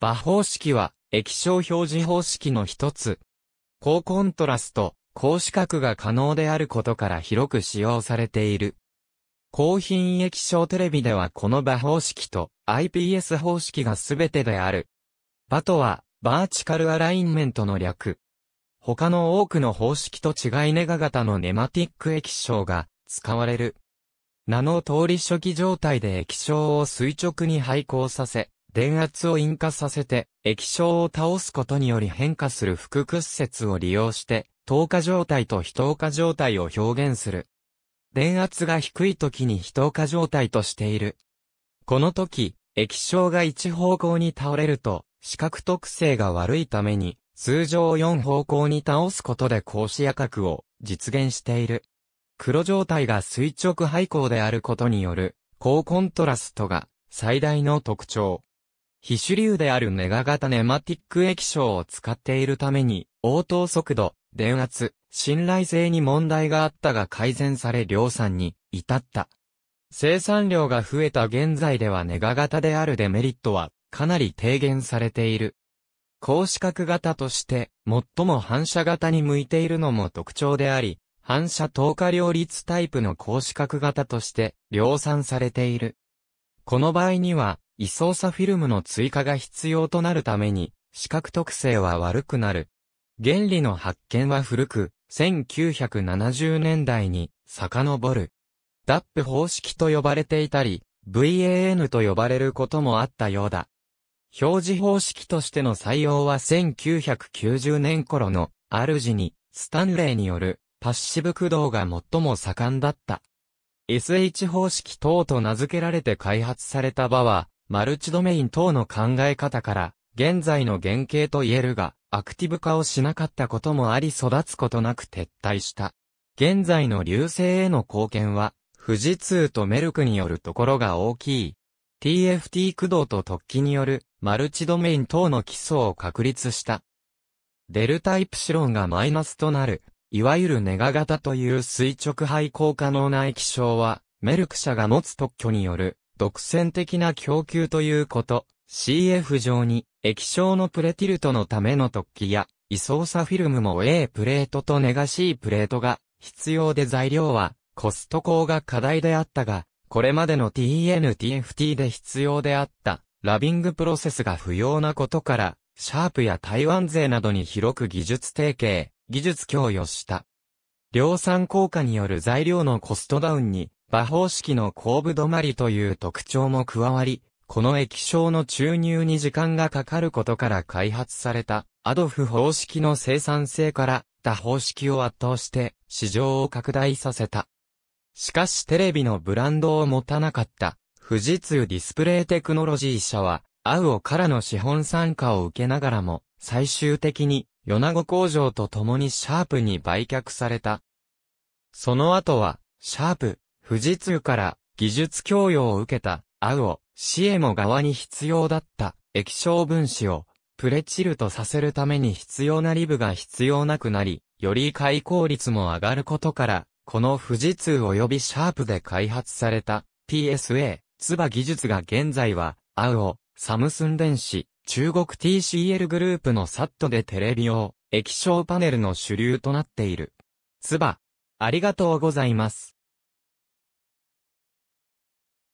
場方式は、液晶表示方式の一つ。高コントラスト、高視覚が可能であることから広く使用されている。高品液晶テレビではこの場方式と IPS 方式が全てである。場とは、バーチカルアラインメントの略。他の多くの方式と違いネガ型のネマティック液晶が使われる。ナノ通り初期状態で液晶を垂直に配光させ、電圧を引火させて、液晶を倒すことにより変化する副屈折を利用して、透過状態と非透過状態を表現する。電圧が低い時に非透過状態としている。この時、液晶が一方向に倒れると、視覚特性が悪いために、通常4方向に倒すことで格子夜角を実現している。黒状態が垂直配光であることによる、高コントラストが最大の特徴。非主流であるネガ型ネマティック液晶を使っているために、応答速度、電圧、信頼性に問題があったが改善され量産に至った。生産量が増えた現在ではネガ型であるデメリットはかなり低減されている。高視覚型として最も反射型に向いているのも特徴であり、反射透過両立タイプの高視覚型として量産されている。この場合には位相差フィルムの追加が必要となるために、視覚特性は悪くなる。原理の発見は古く、1970年代に遡る。ダップ方式と呼ばれていたり、VAN と呼ばれることもあったようだ。表示方式としての採用は1990年頃の主にスタンレーによるパッシブ駆動が最も盛んだった。SH 方式等と名付けられて開発された場はマルチドメイン等の考え方から、現在の原型と言えるが、アクティブ化をしなかったこともあり育つことなく撤退した。現在の流星への貢献は、富士通とメルクによるところが大きい。TFT 駆動と突起によるマルチドメイン等の基礎を確立した。デルタイプシロンがマイナスとなる、いわゆるネガ型という垂直配行可能な液晶は、メルク社が持つ特許による独占的な供給ということ。CF 上に液晶のプレティルトのための突起や、位相差フィルムも A プレートとネガ C プレートが必要で材料はコスト高が課題であったが、これまでの TNTFT で必要であったラビングプロセスが不要なことから、シャープや台湾勢などに広く技術提携、技術供与した。量産効果による材料のコストダウンに馬方式の後部止まりという特徴も加わり、この液晶の注入に時間がかかることから開発されたアドフ方式の生産性から他方式を圧倒して市場を拡大させた。しかしテレビのブランドを持たなかった富士通ディスプレイテクノロジー社はアウオからの資本参加を受けながらも最終的に米子工場と共にシャープに売却された。その後はシャープ富士通から技術供与を受けた、青を、シエモ側に必要だった液晶分子をプレチルとさせるために必要なリブが必要なくなり、より開口率も上がることから、この富士通及びシャープで開発された PSA、ツバ技術が現在は、青を、サムスン電子、中国 TCL グループの SAT でテレビ用、液晶パネルの主流となっている。ツバ、ありがとうございます。